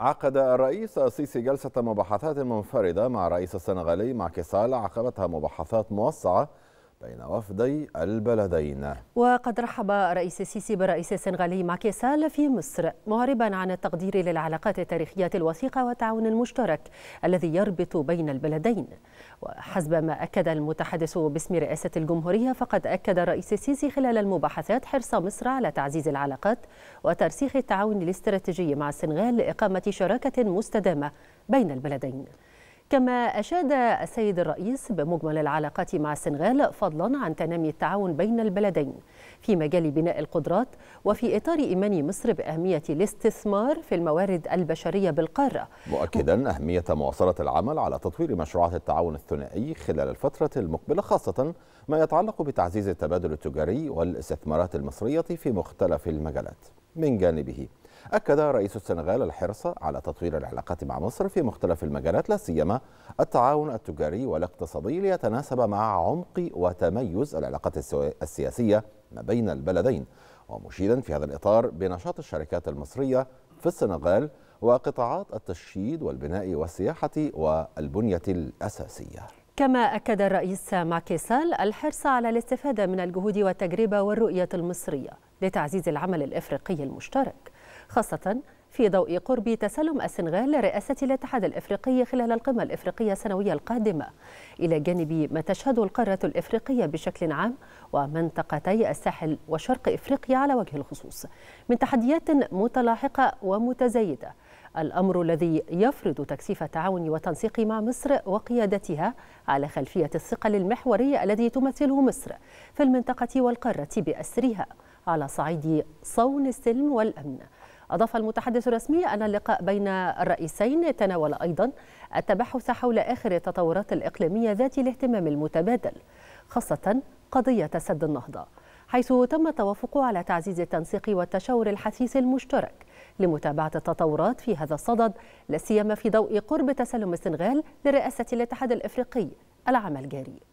عقد الرئيس السيسي جلسة مباحثات منفردة مع الرئيس السنغالي مع كسال عقبتها مباحثات موسعة بين وفدي البلدين وقد رحب رئيس السيسي برئيس السنغالي ماكي سال في مصر معربا عن التقدير للعلاقات التاريخية الوثيقة والتعاون المشترك الذي يربط بين البلدين وحسب ما أكد المتحدث باسم رئاسة الجمهورية فقد أكد رئيس السيسي خلال المباحثات حرص مصر على تعزيز العلاقات وترسيخ التعاون الاستراتيجي مع السنغال لإقامة شراكة مستدامة بين البلدين كما أشاد السيد الرئيس بمجمل العلاقات مع السنغال فضلا عن تنامي التعاون بين البلدين في مجال بناء القدرات وفي إطار إيمان مصر بأهمية الاستثمار في الموارد البشرية بالقارة مؤكدا أهمية مواصلة العمل على تطوير مشروعات التعاون الثنائي خلال الفترة المقبلة خاصة ما يتعلق بتعزيز التبادل التجاري والاستثمارات المصرية في مختلف المجالات من جانبه أكد رئيس السنغال الحرص على تطوير العلاقات مع مصر في مختلف المجالات لا سيما التعاون التجاري والاقتصادي ليتناسب مع عمق وتميز العلاقات السياسية ما بين البلدين ومشيدا في هذا الإطار بنشاط الشركات المصرية في السنغال وقطاعات التشييد والبناء والسياحة والبنية الأساسية كما أكد الرئيس ماكيسال الحرص على الاستفادة من الجهود والتجربة والرؤية المصرية لتعزيز العمل الإفريقي المشترك خاصة في ضوء قرب تسلم السنغال لرئاسة الاتحاد الإفريقي خلال القمة الإفريقية السنوية القادمة إلى جانب ما تشهد القارة الإفريقية بشكل عام ومنطقتي الساحل وشرق إفريقيا على وجه الخصوص من تحديات متلاحقة ومتزايدة الأمر الذي يفرض تكثيف التعاون والتنسيق مع مصر وقيادتها على خلفية الثقل المحوري الذي تمثله مصر في المنطقة والقارة بأسرها على صعيد صون السلم والأمن أضاف المتحدث الرسمي أن اللقاء بين الرئيسين تناول أيضا التبحث حول آخر التطورات الإقليمية ذات الاهتمام المتبادل خاصة قضية سد النهضة حيث تم التوافق على تعزيز التنسيق والتشاور الحثيث المشترك لمتابعة التطورات في هذا الصدد لا سيما في ضوء قرب تسلم السنغال لرئاسة الاتحاد الإفريقي العام الجاري